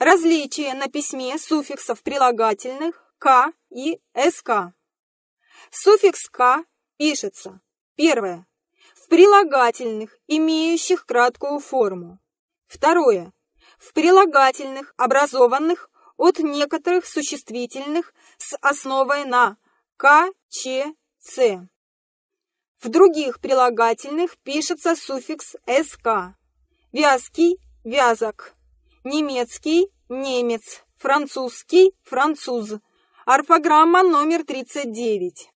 Различие на письме суффиксов прилагательных «к» и «СК». Суффикс «к» пишется. Первое. В прилагательных, имеющих краткую форму. Второе. В прилагательных, образованных от некоторых существительных с основой на «к», «ч», «ц». В других прилагательных пишется суффикс «СК». Вязкий, вязок немецкий – немец, французский – француз. Орфограмма номер 39.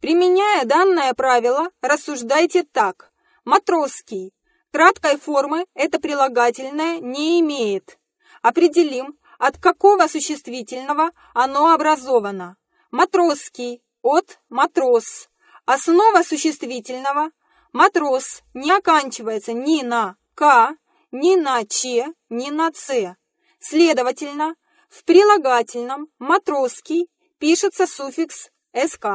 Применяя данное правило, рассуждайте так. Матросский. Краткой формы это прилагательное не имеет. Определим, от какого существительного оно образовано. Матросский – от матрос. Основа существительного – матрос не оканчивается ни на «к», ни на че, ни на це. Следовательно, в прилагательном «матросский» пишется суффикс «СК».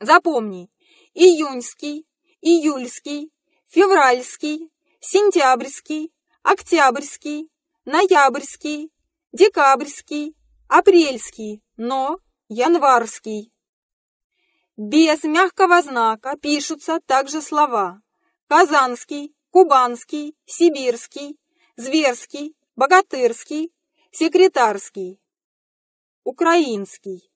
Запомни, июньский, июльский, февральский, сентябрьский, октябрьский, ноябрьский, декабрьский, апрельский, но январский. Без мягкого знака пишутся также слова «казанский», кубанский, сибирский, зверский, богатырский, секретарский, украинский.